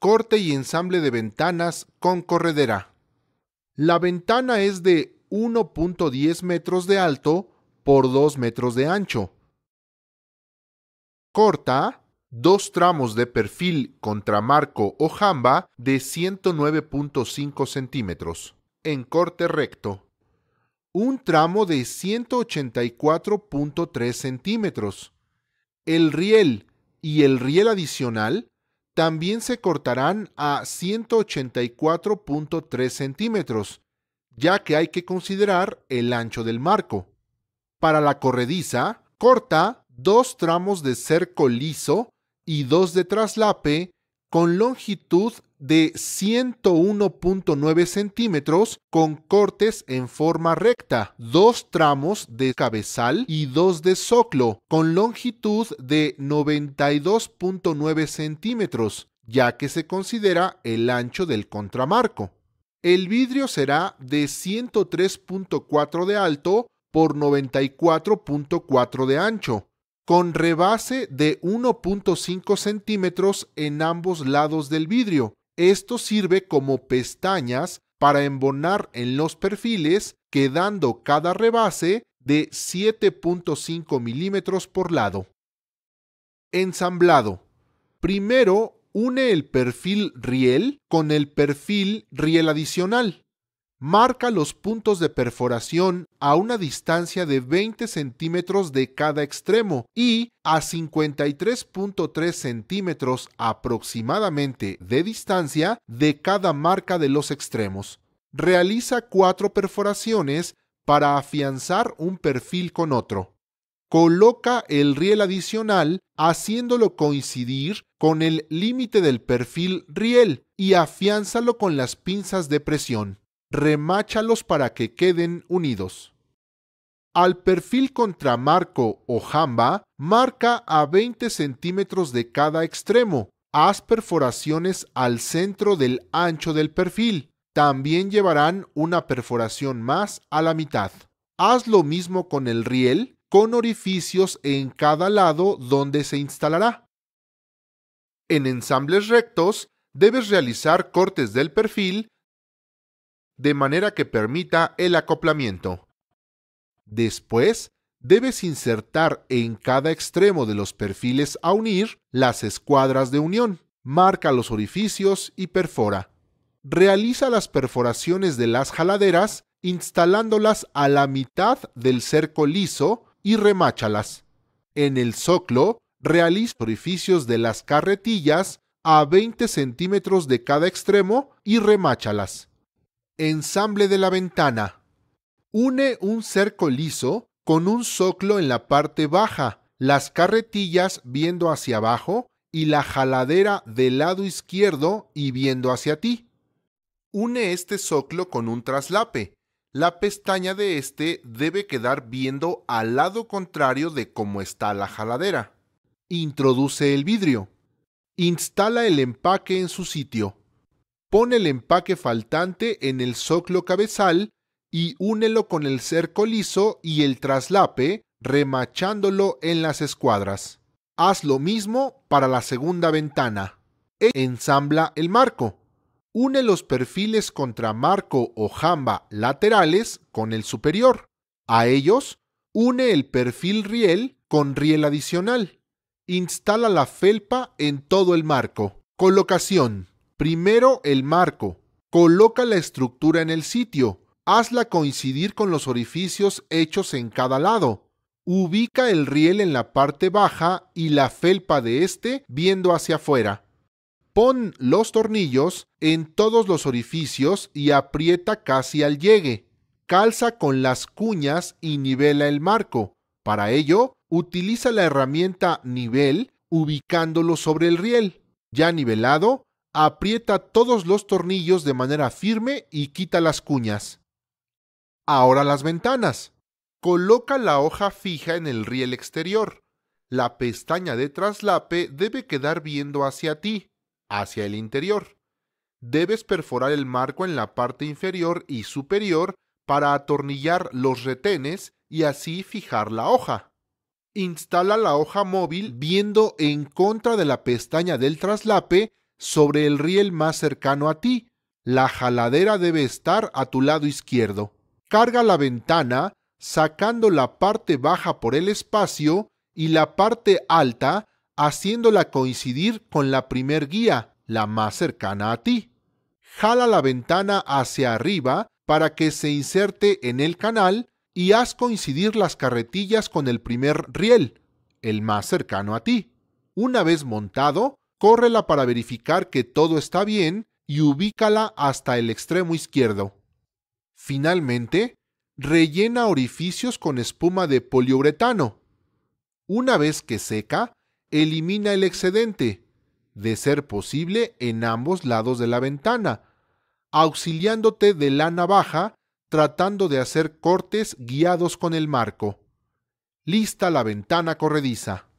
corte y ensamble de ventanas con corredera. La ventana es de 1.10 metros de alto por 2 metros de ancho. Corta dos tramos de perfil contra marco o jamba de 109.5 centímetros en corte recto. Un tramo de 184.3 centímetros. El riel y el riel adicional también se cortarán a 184.3 centímetros, ya que hay que considerar el ancho del marco. Para la corrediza, corta dos tramos de cerco liso y dos de traslape con longitud de 101.9 centímetros con cortes en forma recta, dos tramos de cabezal y dos de soclo con longitud de 92.9 centímetros, ya que se considera el ancho del contramarco. El vidrio será de 103.4 de alto por 94.4 de ancho con rebase de 1.5 centímetros en ambos lados del vidrio. Esto sirve como pestañas para embonar en los perfiles, quedando cada rebase de 7.5 milímetros por lado. Ensamblado. Primero, une el perfil riel con el perfil riel adicional. Marca los puntos de perforación a una distancia de 20 centímetros de cada extremo y a 53.3 centímetros aproximadamente de distancia de cada marca de los extremos. Realiza cuatro perforaciones para afianzar un perfil con otro. Coloca el riel adicional haciéndolo coincidir con el límite del perfil riel y afiánzalo con las pinzas de presión remáchalos para que queden unidos. Al perfil contra marco o jamba, marca a 20 centímetros de cada extremo. Haz perforaciones al centro del ancho del perfil. También llevarán una perforación más a la mitad. Haz lo mismo con el riel, con orificios en cada lado donde se instalará. En ensambles rectos, debes realizar cortes del perfil de manera que permita el acoplamiento. Después, debes insertar en cada extremo de los perfiles a unir las escuadras de unión. Marca los orificios y perfora. Realiza las perforaciones de las jaladeras instalándolas a la mitad del cerco liso y remáchalas. En el soclo, realiza orificios de las carretillas a 20 centímetros de cada extremo y remáchalas. Ensamble de la ventana. Une un cerco liso con un soclo en la parte baja, las carretillas viendo hacia abajo y la jaladera del lado izquierdo y viendo hacia ti. Une este soclo con un traslape. La pestaña de este debe quedar viendo al lado contrario de cómo está la jaladera. Introduce el vidrio. Instala el empaque en su sitio. Pone el empaque faltante en el soclo cabezal y únelo con el cerco liso y el traslape, remachándolo en las escuadras. Haz lo mismo para la segunda ventana. Ensambla el marco. Une los perfiles contra marco o jamba laterales con el superior. A ellos, une el perfil riel con riel adicional. Instala la felpa en todo el marco. Colocación. Primero el marco. Coloca la estructura en el sitio. Hazla coincidir con los orificios hechos en cada lado. Ubica el riel en la parte baja y la felpa de este viendo hacia afuera. Pon los tornillos en todos los orificios y aprieta casi al llegue. Calza con las cuñas y nivela el marco. Para ello, utiliza la herramienta nivel ubicándolo sobre el riel. Ya nivelado, aprieta todos los tornillos de manera firme y quita las cuñas. Ahora las ventanas. Coloca la hoja fija en el riel exterior. La pestaña de traslape debe quedar viendo hacia ti, hacia el interior. Debes perforar el marco en la parte inferior y superior para atornillar los retenes y así fijar la hoja. Instala la hoja móvil viendo en contra de la pestaña del traslape sobre el riel más cercano a ti. La jaladera debe estar a tu lado izquierdo. Carga la ventana sacando la parte baja por el espacio y la parte alta haciéndola coincidir con la primer guía, la más cercana a ti. Jala la ventana hacia arriba para que se inserte en el canal y haz coincidir las carretillas con el primer riel, el más cercano a ti. Una vez montado, córrela para verificar que todo está bien y ubícala hasta el extremo izquierdo. Finalmente, rellena orificios con espuma de poliuretano. Una vez que seca, elimina el excedente, de ser posible en ambos lados de la ventana, auxiliándote de la navaja tratando de hacer cortes guiados con el marco. Lista la ventana corrediza.